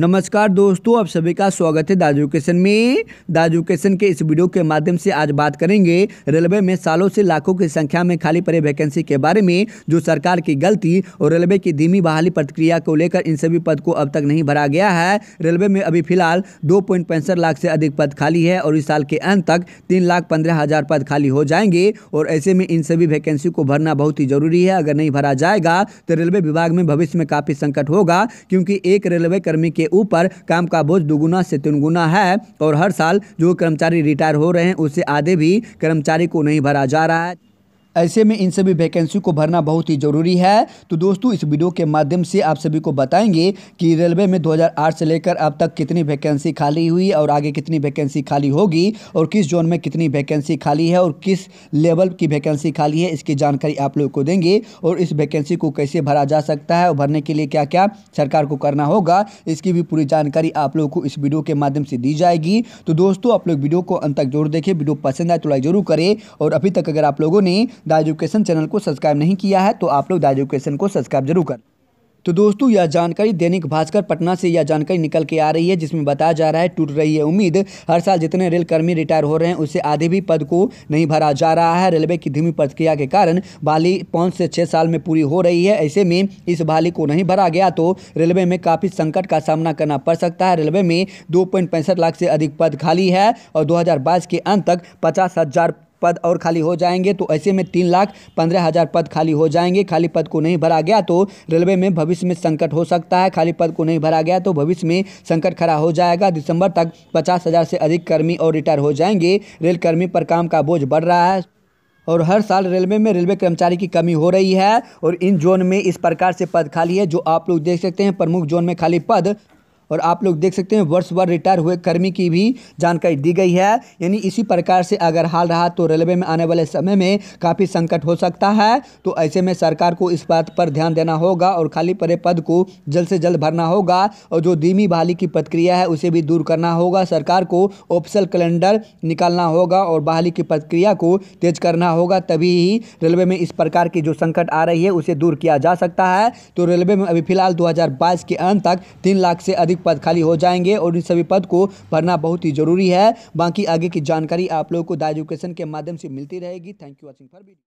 नमस्कार दोस्तों आप सभी का स्वागत है दाजू किशन में दाजू किशन के इस वीडियो के माध्यम से आज बात करेंगे रेलवे में सालों से लाखों की संख्या में खाली पड़े वैकेंसी के बारे में जो सरकार की गलती और रेलवे की धीमी बहाली प्रतिक्रिया को लेकर इन सभी पद को अब तक नहीं भरा गया है रेलवे में अभी फिलहाल दो लाख से अधिक पद खाली है और इस साल के अंत तक तीन लाख पंद्रह हज़ार पद खाली हो जाएंगे और ऐसे में इन सभी वैकेंसी को भरना बहुत ही जरूरी है अगर नहीं भरा जाएगा तो रेलवे विभाग में भविष्य में काफ़ी संकट होगा क्योंकि एक रेलवे कर्मी के ऊपर काम का बोझ दुगुना से तीन गुना है और हर साल जो कर्मचारी रिटायर हो रहे हैं उससे आधे भी कर्मचारी को नहीं भरा जा रहा है ऐसे में इन सभी वैकेंसी को भरना बहुत ही ज़रूरी है तो दोस्तों इस वीडियो के माध्यम से आप सभी को बताएंगे कि रेलवे में 2008 से लेकर अब तक कितनी वैकेंसी खाली हुई और आगे कितनी वैकेंसी खाली होगी और किस जोन में कितनी वैकेंसी खाली है और किस लेवल की वैकेंसी खाली है इसकी जानकारी आप लोगों को देंगे और इस वैकेंसी को कैसे भरा जा सकता है और भरने के लिए क्या क्या सरकार को करना होगा इसकी भी पूरी जानकारी आप लोगों को इस वीडियो के माध्यम से दी जाएगी तो दोस्तों आप लोग वीडियो को अंत तक जरूर देखें वीडियो पसंद आए तो लाइक जरूर करें और अभी तक अगर आप लोगों ने द एजुकेशन चैनल को सब्सक्राइब नहीं किया है तो आप लोग द एजुकेशन को सब्सक्राइब जरूर करें तो दोस्तों यह जानकारी दैनिक भास्कर पटना से यह जानकारी निकल के आ रही है जिसमें बताया जा रहा है टूट रही है उम्मीद हर साल जितने रेल कर्मी रिटायर हो रहे हैं उससे आधे भी पद को नहीं भरा जा रहा है रेलवे की धीमी प्रतिक्रिया के कारण बहाली पाँच से छः साल में पूरी हो रही है ऐसे में इस बहाली को नहीं भरा गया तो रेलवे में काफ़ी संकट का सामना करना पड़ सकता है रेलवे में दो लाख से अधिक पद खाली है और दो के अंत तक पचास पद और खाली हो जाएंगे तो ऐसे में तीन लाख पंद्रह हज़ार पद खाली हो जाएंगे खाली पद को नहीं भरा गया तो रेलवे में भविष्य में संकट हो सकता है खाली पद को नहीं भरा गया तो भविष्य में संकट खड़ा हो जाएगा दिसंबर तक पचास हज़ार से अधिक कर्मी और रिटायर हो जाएंगे रेलकर्मी पर काम का बोझ बढ़ रहा है और हर साल रेलवे में रेलवे कर्मचारी की कमी हो रही है और इन जोन में इस प्रकार से पद खाली है जो आप लोग देख सकते हैं प्रमुख जोन में खाली पद और आप लोग देख सकते हैं वर्ष भर रिटायर हुए कर्मी की भी जानकारी दी गई है यानी इसी प्रकार से अगर हाल रहा तो रेलवे में आने वाले समय में काफ़ी संकट हो सकता है तो ऐसे में सरकार को इस बात पर ध्यान देना होगा और खाली पड़े पद को जल्द से जल्द भरना होगा और जो धीमी बहाली की प्रक्रिया है उसे भी दूर करना होगा सरकार को ऑफिसल कैलेंडर निकालना होगा और बहाली की प्रक्रिया को तेज करना होगा तभी ही रेलवे में इस प्रकार की जो संकट आ रही है उसे दूर किया जा सकता है तो रेलवे में अभी फिलहाल दो के अंत तक तीन लाख से अधिक अधिक पद खाली हो जाएंगे और इन सभी पद को भरना बहुत ही जरूरी है बाकी आगे की जानकारी आप लोगों को द एजुकेशन के माध्यम से मिलती रहेगी thank you watching for video